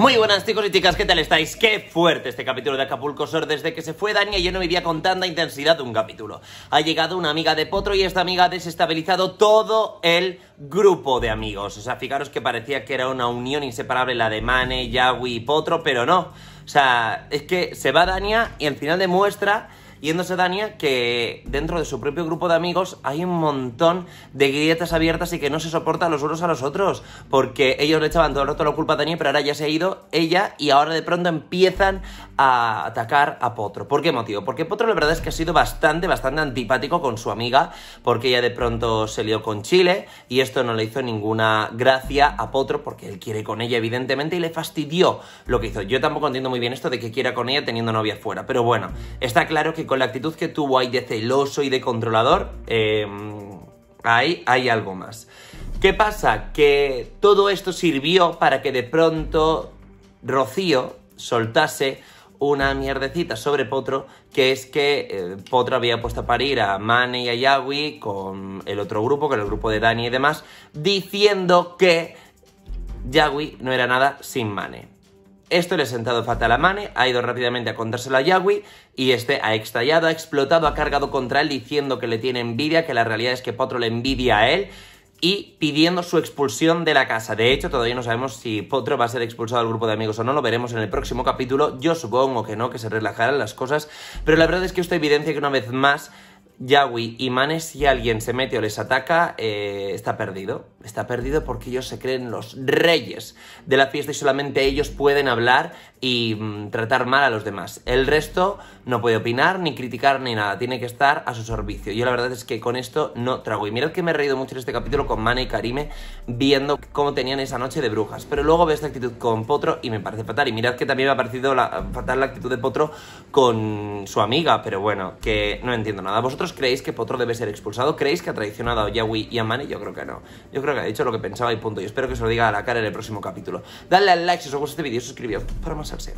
Muy buenas chicos y chicas, ¿qué tal estáis? Qué fuerte este capítulo de Acapulco Desde que se fue Dania yo no vivía con tanta intensidad un capítulo. Ha llegado una amiga de Potro y esta amiga ha desestabilizado todo el grupo de amigos. O sea, fijaros que parecía que era una unión inseparable la de Mane, Yawi y Potro, pero no. O sea, es que se va Dania y al final demuestra yéndose Dania que dentro de su propio grupo de amigos hay un montón de grietas abiertas y que no se soportan los unos a los otros, porque ellos le echaban todo el rato la culpa a Dania, pero ahora ya se ha ido ella y ahora de pronto empiezan a atacar a Potro. ¿Por qué motivo? Porque Potro la verdad es que ha sido bastante, bastante antipático con su amiga, porque ella de pronto se lió con Chile y esto no le hizo ninguna gracia a Potro porque él quiere con ella evidentemente y le fastidió lo que hizo. Yo tampoco entiendo muy bien esto de que quiera con ella teniendo novia fuera, pero bueno, está claro que con la actitud que tuvo ahí de celoso y de controlador, em, ahí hay algo más. ¿Qué pasa? Que todo esto sirvió para que de pronto Rocío soltase una mierdecita sobre Potro, que es que eh, Potro había puesto a parir a Mane y a Yawi con el otro grupo, con el grupo de Dani y demás, diciendo que Yawi no era nada sin Mane. Esto le ha sentado fatal a Mane, ha ido rápidamente a contárselo a Yagüi y este ha estallado, ha explotado, ha cargado contra él diciendo que le tiene envidia, que la realidad es que Potro le envidia a él y pidiendo su expulsión de la casa. De hecho, todavía no sabemos si Potro va a ser expulsado del grupo de amigos o no, lo veremos en el próximo capítulo. Yo supongo que no, que se relajarán las cosas, pero la verdad es que esto evidencia que una vez más y Manes, si alguien se mete o les ataca, eh, está perdido. Está perdido porque ellos se creen los reyes de la fiesta y solamente ellos pueden hablar y mm, tratar mal a los demás. El resto no puede opinar, ni criticar, ni nada. Tiene que estar a su servicio. Yo la verdad es que con esto no trago. Y mirad que me he reído mucho en este capítulo con Mane y Karime viendo cómo tenían esa noche de brujas. Pero luego veo esta actitud con Potro y me parece fatal. Y mirad que también me ha parecido la, fatal la actitud de Potro con su amiga. Pero bueno, que no entiendo nada. ¿Vosotros creéis que Potro debe ser expulsado? ¿Creéis que ha traicionado a Yawi y a Mane? Yo creo que no. Yo creo que ha dicho lo que pensaba y punto. Y espero que se lo diga a la cara en el próximo capítulo. Dale al like si os gusta este vídeo y suscribíos para más salseo.